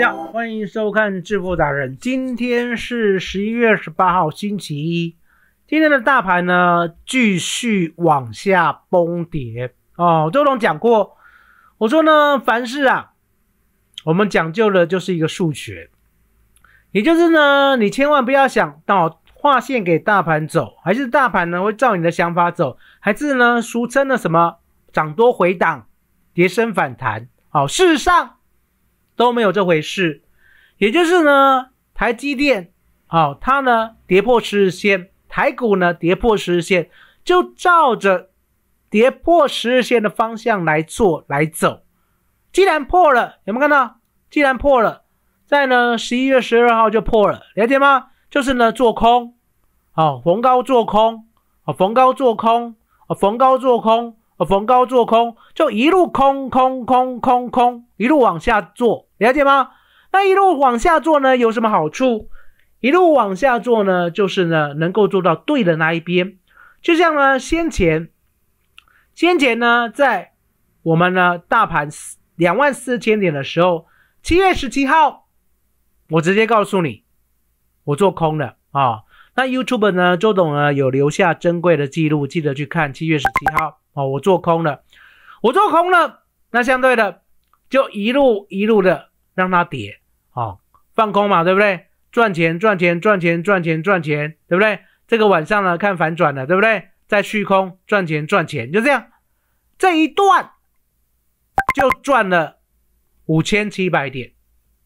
大家欢迎收看《致富达人》。今天是十一月十八号，星期一。今天的大盘呢，继续往下崩跌哦。周董讲过，我说呢，凡事啊，我们讲究的就是一个数学，也就是呢，你千万不要想，到划线给大盘走，还是大盘呢会照你的想法走，还是呢俗称的什么涨多回档、跌升反弹？哦，事实上。都没有这回事，也就是呢，台积电，好，它呢跌破十日线，台股呢跌破十日线，就照着跌破十日线的方向来做来走。既然破了，有没有看到？既然破了，在呢十一月十二号就破了，了解吗？就是呢做空，哦，逢高做空，哦，逢高做空，哦，逢高做空，哦，逢高做空，就一路空空空空空，一路往下做。了解吗？那一路往下做呢，有什么好处？一路往下做呢，就是呢，能够做到对的那一边。就像呢，先前，先前呢，在我们呢大盘两万四千点的时候，七月十七号，我直接告诉你，我做空了啊。那 YouTube 呢，周董呢，有留下珍贵的记录，记得去看。七月十七号啊，我做空了，我做空了。那相对的，就一路一路的。让它跌，哦，放空嘛，对不对？赚钱，赚钱，赚钱，赚钱，赚钱，对不对？这个晚上呢，看反转了，对不对？再虚空赚钱，赚钱，就这样，这一段就赚了五千七百点，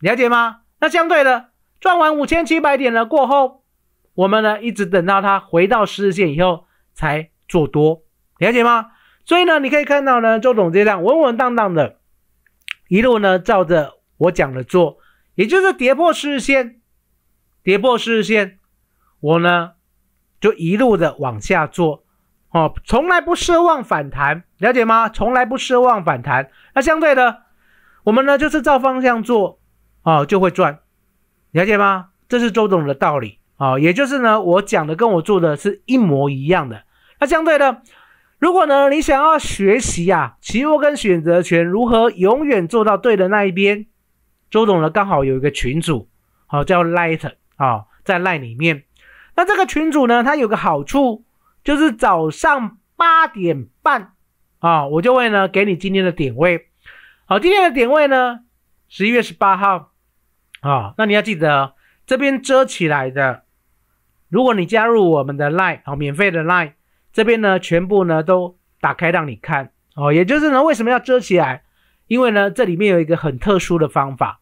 了解吗？那相对的，赚完五千七百点了过后，我们呢一直等到它回到十日线以后才做多，了解吗？所以呢，你可以看到呢，周总这样稳稳当当的，一路呢照着。我讲的做，也就是跌破四日线，跌破四日线，我呢就一路的往下做，哦，从来不奢望反弹，了解吗？从来不奢望反弹。那相对的，我们呢就是照方向做，哦，就会赚，了解吗？这是周总的道理，哦，也就是呢，我讲的跟我做的是一模一样的。那相对的，如果呢你想要学习呀，期货跟选择权如何永远做到对的那一边？周董呢，刚好有一个群主，好叫 Light 啊，在 Line 里面。那这个群主呢，他有个好处，就是早上八点半啊，我就会呢给你今天的点位。好，今天的点位呢，十一月十八号啊。那你要记得，这边遮起来的，如果你加入我们的 Line，好，免费的 Line，这边呢全部呢都打开让你看哦。也就是呢，为什么要遮起来？因为呢，这里面有一个很特殊的方法。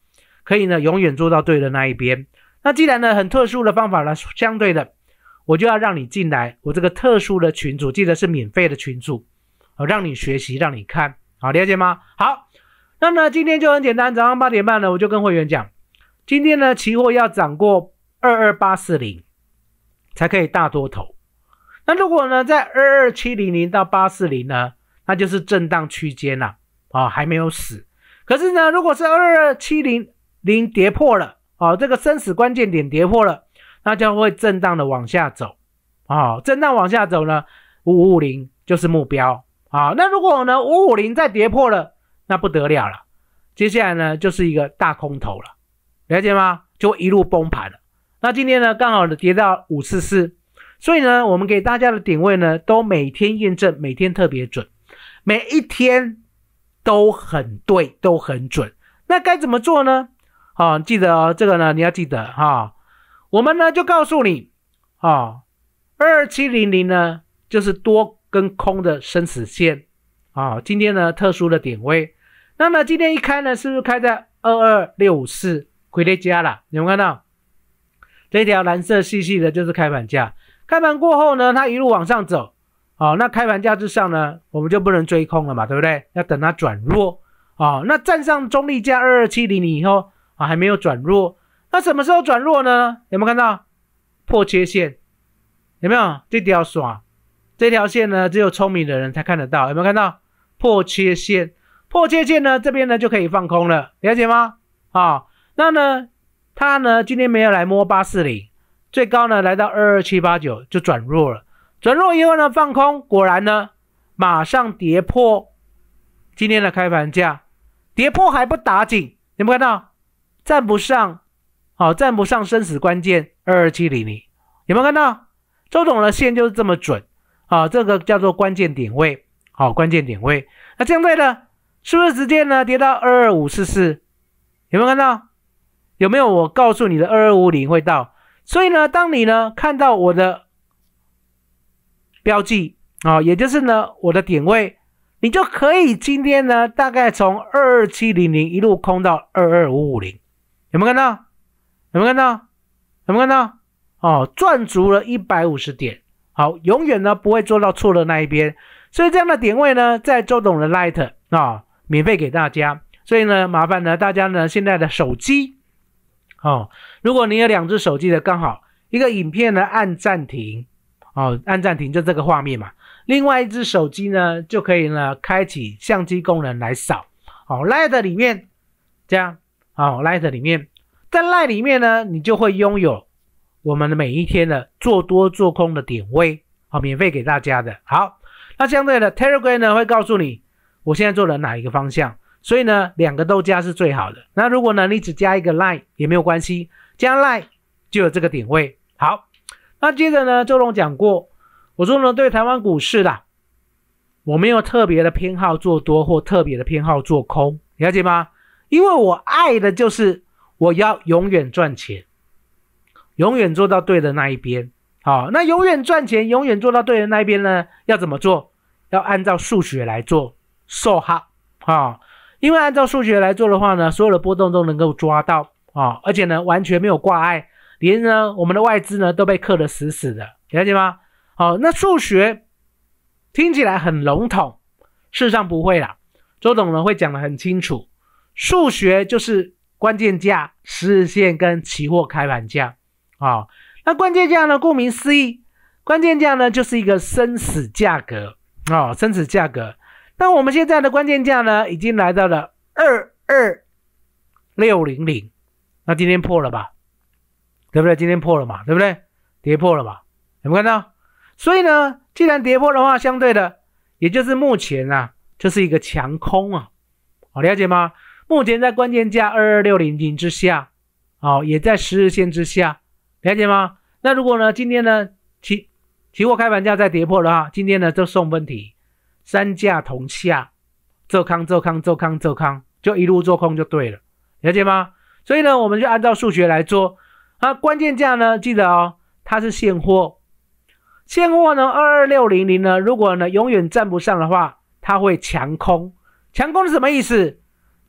可以呢，永远做到对的那一边。那既然呢很特殊的方法呢，相对的，我就要让你进来，我这个特殊的群组，记得是免费的群组，啊，让你学习，让你看，好，了解吗？好，那呢今天就很简单，早上八点半呢，我就跟会员讲，今天呢期货要涨过二二八四零才可以大多头。那如果呢在二二七零零到八四零呢，那就是震荡区间了，啊，还没有死。可是呢如果是二二七零。零跌破了啊，这个生死关键点跌破了，那就会震荡的往下走啊，震荡往下走呢，五五零就是目标啊。那如果呢，五五零再跌破了，那不得了了，接下来呢就是一个大空头了，了解吗？就一路崩盘了。那今天呢，刚好呢跌到五四四，所以呢，我们给大家的点位呢，都每天验证，每天特别准，每一天都很对，都很准。那该怎么做呢？哦，记得哦，这个呢你要记得哈。我们呢就告诉你，啊，二七零零呢就是多跟空的生死线啊。今天呢特殊的点位，那么今天一开呢，是不是开在二二六五四回内家了？你们看到这条蓝色细细的，就是开盘价。开盘过后呢，它一路往上走，哦，那开盘价之上呢，我们就不能追空了嘛，对不对？要等它转弱啊。那站上中立价二二七零零以后。啊，还没有转弱，那什么时候转弱呢？有没有看到破切线？有没有这条爽，这条线呢，只有聪明的人才看得到。有没有看到破切线？破切线呢，这边呢就可以放空了，了解吗？啊，那呢，它呢今天没有来摸八四零，最高呢来到二二七八九就转弱了，转弱以后呢放空，果然呢马上跌破今天的开盘价，跌破还不打紧，有没有看到？站不上，好，站不上生死关键二二七零零，有没有看到？周总的线就是这么准，啊，这个叫做关键点位，好，关键点位。那这样对的，是不是直接呢跌到二二五四四？有没有看到？有没有我告诉你的二二五零会到？所以呢，当你呢看到我的标记，啊，也就是呢我的点位，你就可以今天呢大概从二二七零零一路空到二二五五零。有没有看到？有没有看到？有没有看到？哦，赚足了一百五十点，好，永远呢不会做到错的那一边，所以这样的点位呢，在周董的 Light 啊，免费给大家，所以呢，麻烦呢大家呢，现在的手机，哦，如果你有两只手机的，刚好一个影片呢按暂停，哦，按暂停就这个画面嘛，另外一只手机呢就可以呢开启相机功能来扫，哦，Light 里面这样。哦 l i g h t 里面，在 l i g h t 里面呢，你就会拥有我们的每一天的做多做空的点位啊，免费给大家的。好，那相对的 Telegram 呢会告诉你，我现在做了哪一个方向。所以呢，两个都加是最好的。那如果呢，你只加一个 Lite 也没有关系，加 Lite 就有这个点位。好，那接着呢，周龙讲过，我说呢，对台湾股市啦，我没有特别的偏好做多或特别的偏好做空，了解吗？因为我爱的就是我要永远赚钱，永远做到对的那一边。好，那永远赚钱，永远做到对的那一边呢？要怎么做？要按照数学来做，so hard 啊！因为按照数学来做的话呢，所有的波动都能够抓到啊，而且呢完全没有挂碍，连呢我们的外资呢都被克的死死的，了解吗？好，那数学听起来很笼统，事实上不会啦，周董呢会讲的很清楚。数学就是关键价、实日线跟期货开盘价啊。那关键价呢？顾名思义，关键价呢就是一个生死价格啊，生死价格。那我们现在的关键价呢，已经来到了二二六零零。那今天破了吧？对不对？今天破了嘛？对不对？跌破了嘛？有没有看到？所以呢，既然跌破的话，相对的，也就是目前啊，就是一个强空啊。好，了解吗？目前在关键价二二六零零之下，哦，也在十日线之下，了解吗？那如果呢，今天呢，期期货开盘价再跌破的话，今天呢就送分题，三价同下，做康做康做康做康，就一路做空就对了，了解吗？所以呢，我们就按照数学来做，啊，关键价呢，记得哦，它是现货，现货呢二二六零零呢，如果呢永远站不上的话，它会强空，强空是什么意思？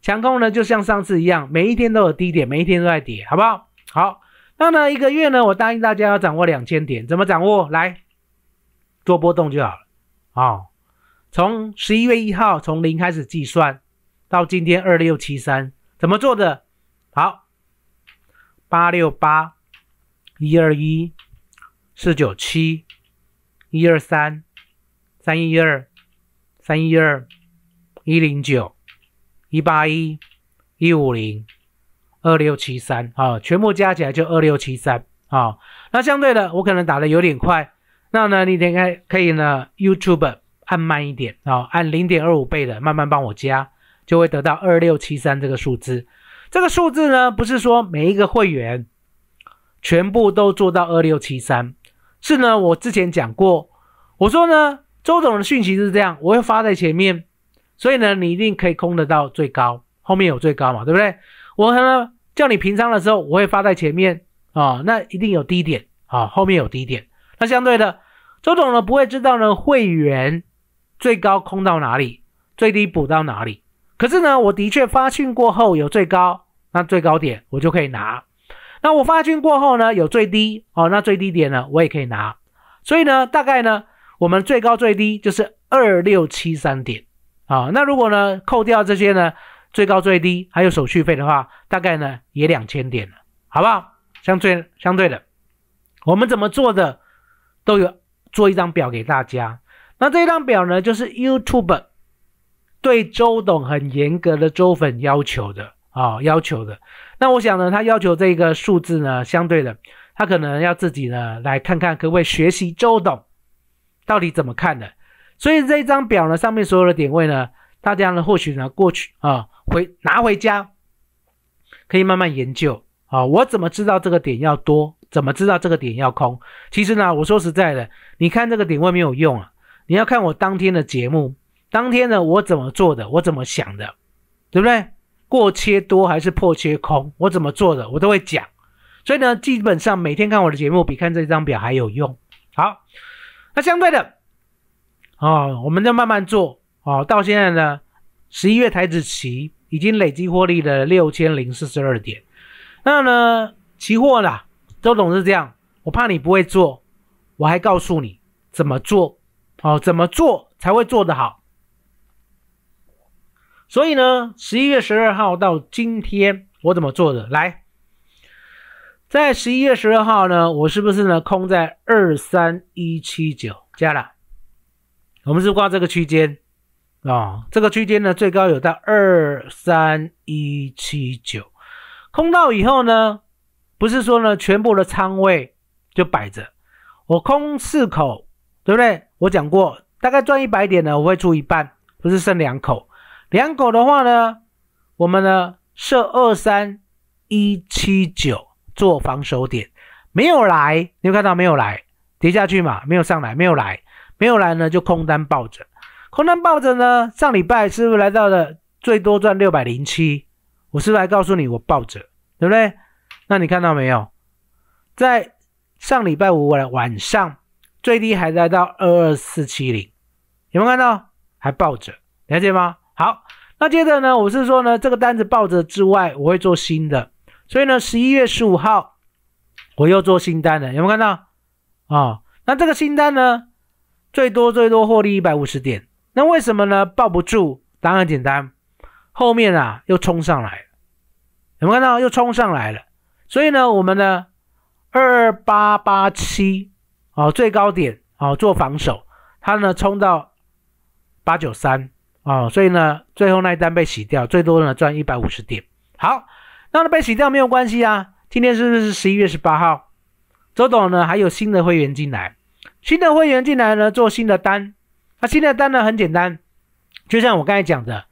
强控呢，就像上次一样，每一天都有低点，每一天都在跌，好不好？好，那呢一个月呢，我答应大家要掌握两千点，怎么掌握？来，做波动就好了。哦，从十一月一号从零开始计算，到今天二六七三，怎么做的？好，八六八一二一四九七一二三三一二三一二一零九。一八一，一五零，二六七三啊，全部加起来就二六七三啊。那相对的，我可能打的有点快，那呢，你点开可以呢，YouTube 按慢一点啊，按零点二五倍的慢慢帮我加，就会得到二六七三这个数字。这个数字呢，不是说每一个会员全部都做到二六七三，是呢，我之前讲过，我说呢，周总的讯息是这样，我会发在前面。所以呢，你一定可以空得到最高，后面有最高嘛，对不对？我呢叫你平仓的时候，我会发在前面啊，那一定有低点啊，后面有低点。那相对的，周总呢不会知道呢会员最高空到哪里，最低补到哪里。可是呢，我的确发讯过后有最高，那最高点我就可以拿。那我发讯过后呢有最低哦，那最低点呢我也可以拿。所以呢，大概呢我们最高最低就是二六七三点。啊，那如果呢，扣掉这些呢，最高最低还有手续费的话，大概呢也两千点了，好不好？相对相对的，我们怎么做的都有做一张表给大家。那这张表呢，就是 YouTube 对周董很严格的周粉要求的啊，要求的。那我想呢，他要求这个数字呢，相对的，他可能要自己呢来看看各位学习周董到底怎么看的。所以这一张表呢，上面所有的点位呢，大家呢或许呢过去啊，回拿回家可以慢慢研究啊。我怎么知道这个点要多？怎么知道这个点要空？其实呢，我说实在的，你看这个点位没有用啊。你要看我当天的节目，当天呢我怎么做的，我怎么想的，对不对？过切多还是破切空，我怎么做的，我都会讲。所以呢，基本上每天看我的节目比看这张表还有用。好，那相对的。啊，我们就慢慢做啊，到现在呢，十一月台子期已经累计获利了六千零四十二点。那呢，期货啦，周总是这样，我怕你不会做，我还告诉你怎么做，哦，怎么做才会做得好。所以呢，十一月十二号到今天，我怎么做的？来，在十一月十二号呢，我是不是呢空在二三一七九加了？我们是挂这个区间啊，这个区间呢最高有到二三一七九，空到以后呢，不是说呢全部的仓位就摆着，我空四口，对不对？我讲过，大概赚一百点呢，我会出一半，不是剩两口，两口的话呢，我们呢设二三一七九做防守点，没有来，你有看到没有来，跌下去嘛，没有上来，没有来。没有来呢，就空单抱着，空单抱着呢。上礼拜是不是来到了最多赚六百零七？我是来告诉你，我抱着，对不对？那你看到没有？在上礼拜五晚晚上，最低还来到二二四七零，有没有看到？还抱着，了解吗？好，那接着呢，我是说呢，这个单子抱着之外，我会做新的。所以呢，十一月十五号，我又做新单了，有没有看到？啊，那这个新单呢？最多最多获利一百五十点，那为什么呢？抱不住，答案简单，后面啊又冲上来，有没有看到又冲上来了？所以呢，我们呢二八八七哦最高点哦做防守，它呢冲到八九三哦，所以呢最后那一单被洗掉，最多呢赚一百五十点。好，那它被洗掉没有关系啊。今天是不是十一月十八号？周董呢还有新的会员进来。新的会员进来呢，做新的单，那新的单呢很简单，就像我刚才讲的，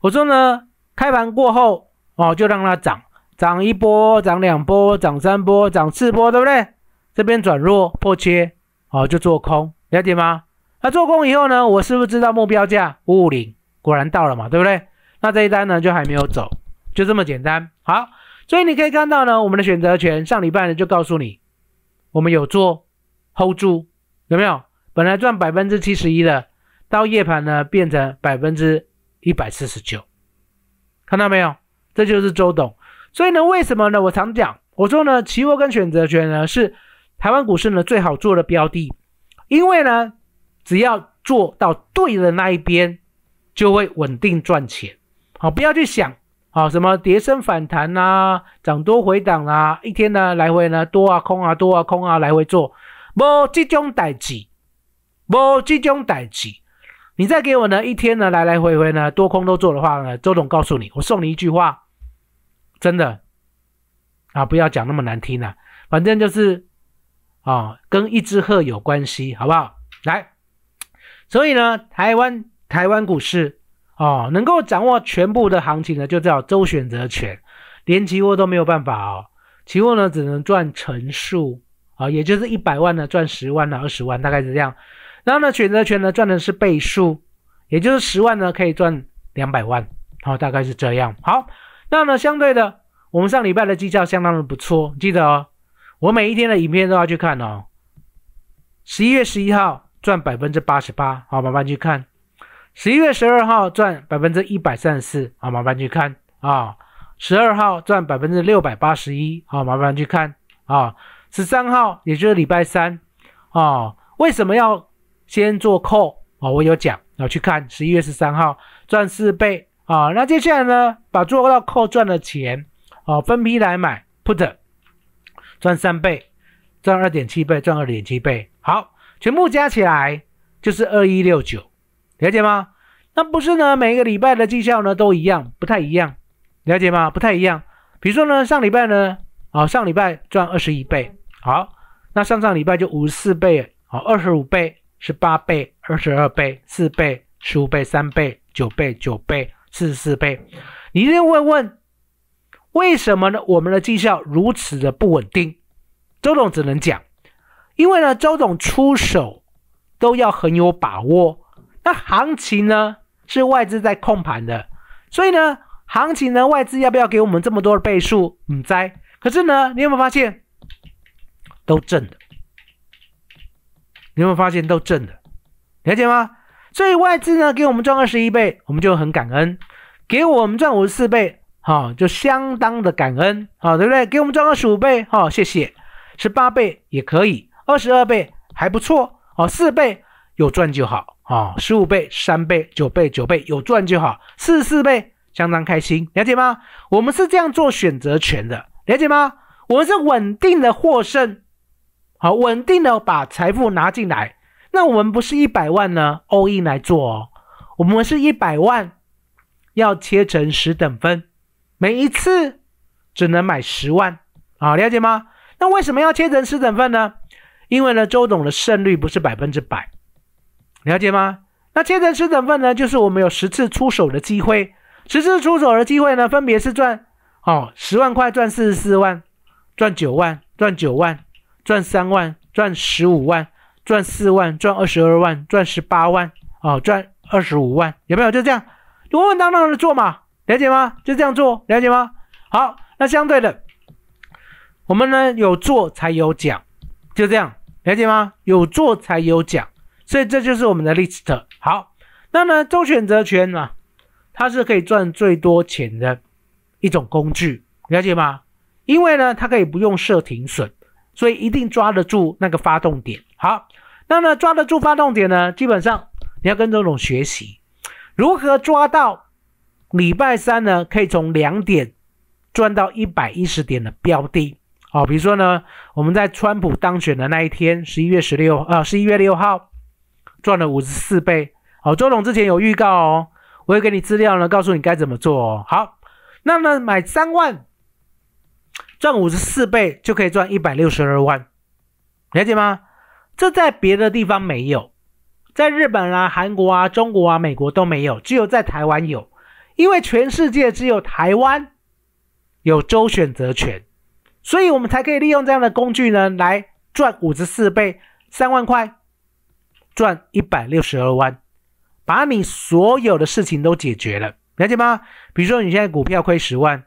我说呢，开盘过后哦，就让它涨，涨一波，涨两波，涨三波，涨四波，对不对？这边转弱破切哦，就做空，了解吗？那做空以后呢，我是不是知道目标价五五零？果然到了嘛，对不对？那这一单呢就还没有走，就这么简单。好，所以你可以看到呢，我们的选择权上礼拜呢就告诉你，我们有做 hold 住。有没有本来赚百分之七十一的，到夜盘呢变成百分之一百四十九，看到没有？这就是周董。所以呢，为什么呢？我常讲，我说呢，期货跟选择权呢是台湾股市呢最好做的标的，因为呢，只要做到对的那一边，就会稳定赚钱。好，不要去想，啊什么跌升反弹啊，涨多回档啊，一天呢来回呢多啊空啊多啊空啊来回做。无这种代志，无这种代志，你再给我呢一天呢来来回回呢多空都做的话呢，周董告诉你，我送你一句话，真的，啊不要讲那么难听呢，反正就是啊跟一只鹤有关系，好不好？来，所以呢，台湾台湾股市哦能够掌握全部的行情呢，就叫周选择权，连期货都没有办法哦，期货呢只能赚成数。啊，也就是一百万呢，赚十万呢，二十万大概是这样。然后呢，选择权呢赚的是倍数，也就是十万呢可以赚两百万，好，大概是这样。好，那呢相对的，我们上礼拜的绩效相当的不错，记得哦，我每一天的影片都要去看哦。十一月十一号赚百分之八十八，好，麻烦去看。十一月十二号赚百分之一百三十四，好，麻烦去看啊。十二号赚百分之六百八十一，好，麻烦去看啊。十三号，也就是礼拜三，啊，为什么要先做扣 a 啊？我有讲，要、去看十一月十三号赚四倍，啊，那接下来呢，把做到扣赚的钱，啊，分批来买 put，赚三倍，赚二点七倍，赚二点七倍，好，全部加起来就是二一六九，了解吗？那不是呢，每一个礼拜的绩效呢都一样，不太一样，了解吗？不太一样，比如说呢，上礼拜呢，啊，上礼拜赚二十一倍。好，那上上礼拜就五十四倍，好二十五倍十八倍，二十二倍四倍，十五倍三倍，九倍九倍，四十四倍。你一定问问为什么呢？我们的绩效如此的不稳定，周总只能讲，因为呢，周总出手都要很有把握。那行情呢是外资在控盘的，所以呢行情呢外资要不要给我们这么多的倍数？你在？可是呢，你有没有发现？都正的，你有没有发现都正的？了解吗？所以外资呢给我们赚二十一倍，我们就很感恩；给我们赚五十四倍，哈，就相当的感恩，好，对不对？给我们赚二十五倍，哈，谢谢；十八倍也可以，二十二倍还不错，哦，四倍有赚就好，哦，十五倍、三倍、九倍、九倍有赚就好，四十四倍相当开心。了解吗？我们是这样做选择权的，了解吗？我们是稳定的获胜。好稳定的把财富拿进来，那我们不是一百万呢？欧 n 来做哦，我们是一百万，要切成十等分，每一次只能买十万，啊，了解吗？那为什么要切成十等份呢？因为呢，周总的胜率不是百分之百，了解吗？那切成十等份呢，就是我们有十次出手的机会，十次出手的机会呢，分别是赚哦十万块，赚四十四万，赚九万，赚九万。赚三万，赚十五万，赚四万，赚二十二万，赚十八万，哦，赚二十五万，有没有？就这样，稳稳当当的做嘛，了解吗？就这样做，了解吗？好，那相对的，我们呢有做才有奖，就这样，了解吗？有做才有奖，所以这就是我们的 list。好，那么周选择权啊，它是可以赚最多钱的一种工具，了解吗？因为呢，它可以不用设停损。所以一定抓得住那个发动点。好，那呢抓得住发动点呢，基本上你要跟周总学习如何抓到礼拜三呢，可以从两点赚到一百一十点的标的。哦，比如说呢，我们在川普当选的那一天，十一月十六，呃，十一月六号赚了五十四倍。好，周总之前有预告哦，我会给你资料呢，告诉你该怎么做。哦。好，那么买三万。赚五十四倍就可以赚一百六十二万，了解吗？这在别的地方没有，在日本啊、韩国啊、中国啊、美国都没有，只有在台湾有。因为全世界只有台湾有周选择权，所以我们才可以利用这样的工具呢，来赚五十四倍，三万块赚一百六十二万，把你所有的事情都解决了，了解吗？比如说你现在股票亏十万，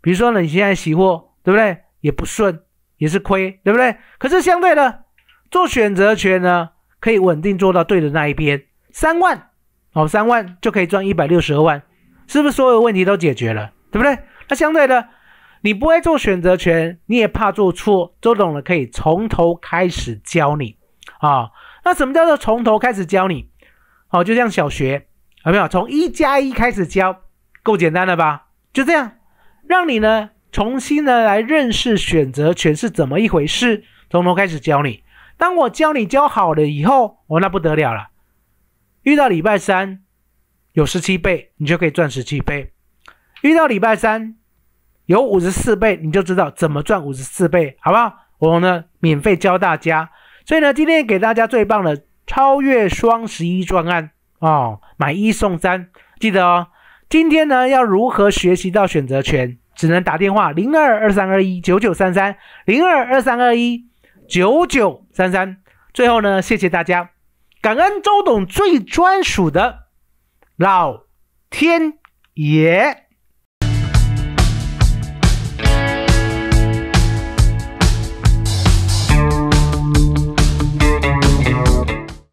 比如说呢你现在期货。对不对？也不顺，也是亏，对不对？可是相对的，做选择权呢，可以稳定做到对的那一边，三万，好，三万就可以赚一百六十二万，是不是所有问题都解决了？对不对？那相对的，你不会做选择权，你也怕做错，周懂了可以从头开始教你，啊，那什么叫做从头开始教你？好，就像小学，有没有从一加一开始教，够简单了吧？就这样，让你呢。重新的来认识选择权是怎么一回事，从头开始教你。当我教你教好了以后，我那不得了了。遇到礼拜三有十七倍，你就可以赚十七倍；遇到礼拜三有五十四倍，你就知道怎么赚五十四倍，好不好？我呢，免费教大家。所以呢，今天给大家最棒的超越双十一专案哦，买一送三，记得哦。今天呢，要如何学习到选择权？只能打电话零二二三二一九九三三零二二三二一九九三三。最后呢，谢谢大家，感恩周董最专属的老天爷。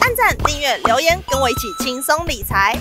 按赞、订阅、留言，跟我一起轻松理财。